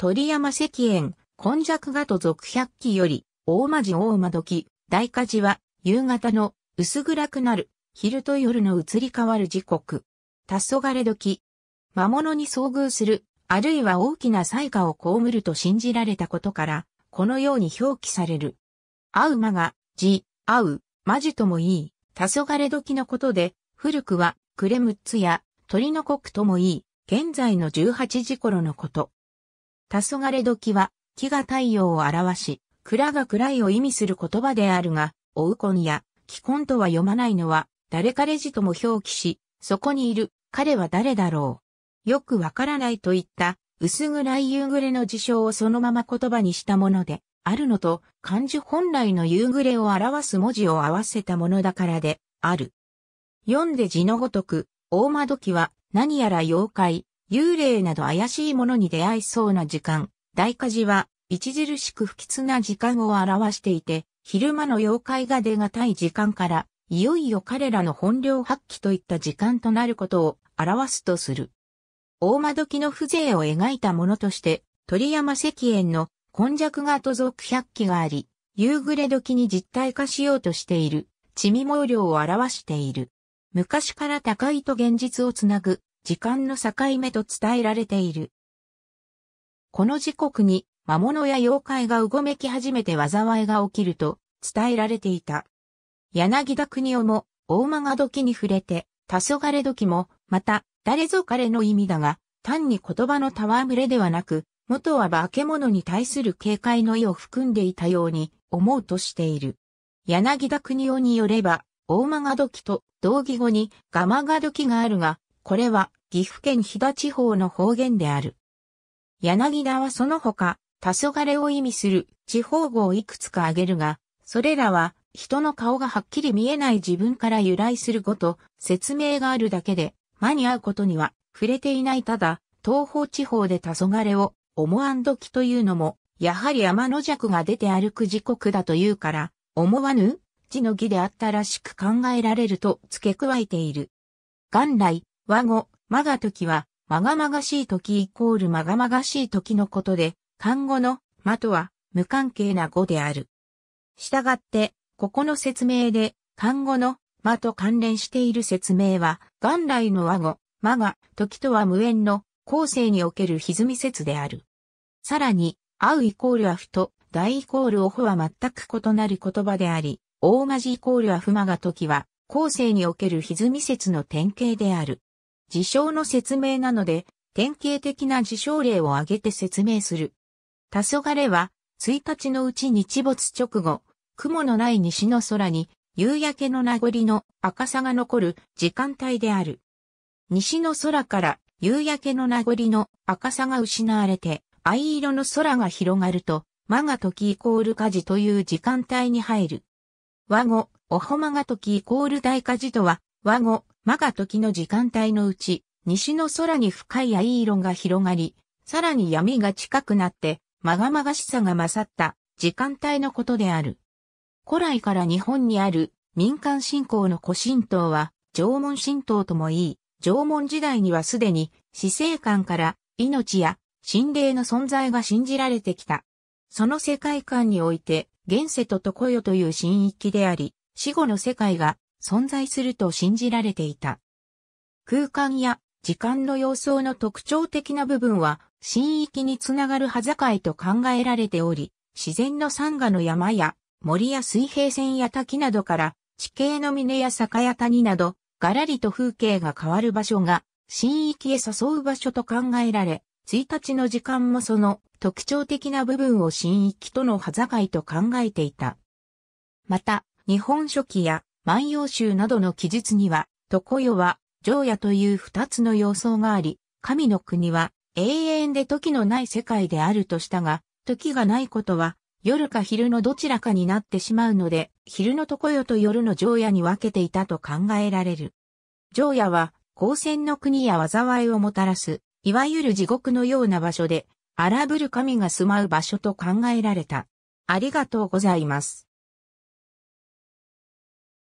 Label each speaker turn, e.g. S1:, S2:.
S1: 鳥山石燕、今弱画と続百鬼より、大間寺大間時、大火事は、夕方の薄暗くなる、昼と夜の移り変わる時刻。黄昏時、魔物に遭遇する、あるいは大きな災禍を被ると信じられたことから、このように表記される。会う間が、字、会う、魔事ともいい、黄昏時のことで、古くは、クレムッツや、鳥の国ともいい、現在の18時頃のこと。黄昏時は、木が太陽を表し、蔵が暗いを意味する言葉であるが、おうこんや、既婚とは読まないのは、誰彼氏とも表記し、そこにいる、彼は誰だろう。よくわからないといった、薄暗い夕暮れの事象をそのまま言葉にしたもので、あるのと、漢字本来の夕暮れを表す文字を合わせたものだからで、ある。読んで字のごとく、大間時は、何やら妖怪、幽霊など怪しいものに出会いそうな時間、大火事は、著しく不吉な時間を表していて、昼間の妖怪が出がたい時間から、いよいよ彼らの本領発揮といった時間となることを表すとする。大間時の風情を描いたものとして、鳥山石燕の今弱がと続百鬼があり、夕暮れ時に実体化しようとしている、地味毛量を表している。昔から高いと現実をつなぐ時間の境目と伝えられている。この時刻に魔物や妖怪がうごめき始めて災いが起きると伝えられていた。柳田国夫も大間時に触れて、黄昏時も、また、誰ぞ彼の意味だが、単に言葉の戯れではなく、元は化け物に対する警戒の意を含んでいたように思うとしている。柳田国夫によれば、大間が時と同義語にガマが時があるが、これは岐阜県飛騨地方の方言である。柳田はその他、黄昏を意味する地方語をいくつか挙げるが、それらは人の顔がはっきり見えない自分から由来するごと説明があるだけで、間に合うことには触れていないただ、東方地方で黄昏を思わん時というのも、やはり天の弱が出て歩く時刻だというから、思わぬ字の儀であったらしく考えられると付け加えている。元来、和語、まが時は、まがまがしい時イコールまがまがしい時のことで、漢語の、まとは、無関係な語である。したがって、ここの説明で、漢語の、まと関連している説明は、元来の和語、まが、時とは無縁の、後世における歪み説である。さらに、あうイコールはフと、大イコールオフは全く異なる言葉であり、大まじイコールはフまが時は、後世における歪み説の典型である。事象の説明なので、典型的な事象例を挙げて説明する。黄昏は、1日のうち日没直後、雲のない西の空に、夕焼けの名残の赤さが残る時間帯である。西の空から夕焼けの名残の赤さが失われて、藍色の空が広がると、マガ時イコール火事という時間帯に入る。和語、オホマガ時イコール大火事とは、和語、マが時の時間帯のうち、西の空に深い藍色が広がり、さらに闇が近くなって、まがまがしさが勝った時間帯のことである。古来から日本にある民間信仰の古神道は、縄文神道ともいい、縄文時代にはすでに死生観から命や心霊の存在が信じられてきた。その世界観において、現世と常世という神域であり、死後の世界が存在すると信じられていた。空間や時間の様相の特徴的な部分は、神域につながる端境と考えられており、自然の山河の山や森や水平線や滝などから地形の峰や坂や谷など、がらりと風景が変わる場所が、神域へ誘う場所と考えられ、1日の時間もその特徴的な部分を神域との端境と考えていた。また、日本書紀や万葉集などの記述には、床よは、常夜という二つの様相があり、神の国は永遠で時のない世界であるとしたが、時がないことは、夜か昼のどちらかになってしまうので、昼の床よと夜の常夜に分けていたと考えられる。常夜は、光線の国や災いをもたらす、いわゆる地獄のような場所で、荒ぶる神が住まう場所と考えられた。ありがとうございます。